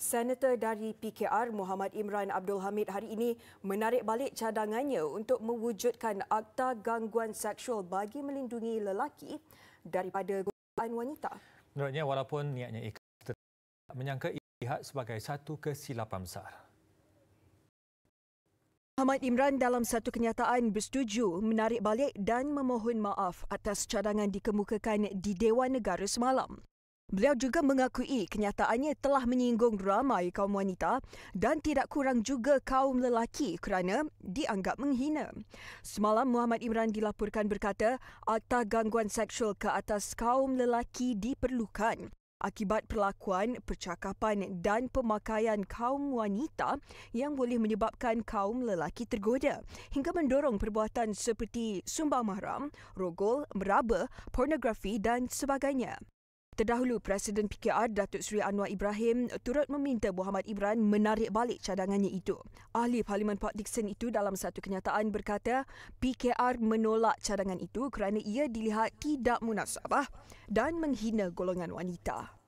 Senator dari PKR Muhammad Imran Abdul Hamid hari ini menarik balik cadangannya untuk mewujudkan akta gangguan seksual bagi melindungi lelaki daripada godaan wanita. Menurutnya walaupun niatnya ikhlas tetap menyangka ijtihad sebagai satu kesilapan besar. Muhammad Imran dalam satu kenyataan bersetuju menarik balik dan memohon maaf atas cadangan dikemukakan di Dewan Negara semalam. Beliau juga mengakui kenyataannya telah menyinggung ramai kaum wanita dan tidak kurang juga kaum lelaki kerana dianggap menghina. Semalam Muhammad Imran dilaporkan berkata akta gangguan seksual ke atas kaum lelaki diperlukan akibat perlakuan, percakapan dan pemakaian kaum wanita yang boleh menyebabkan kaum lelaki tergoda hingga mendorong perbuatan seperti sumbang mahram, rogol, meraba, pornografi dan sebagainya terdahulu Presiden PKR Datuk Seri Anwar Ibrahim turut meminta Muhammad Ibran menarik balik cadangannya itu. Ahli Parlimen Pak Dixon itu dalam satu kenyataan berkata PKR menolak cadangan itu kerana ia dilihat tidak munasabah dan menghina golongan wanita.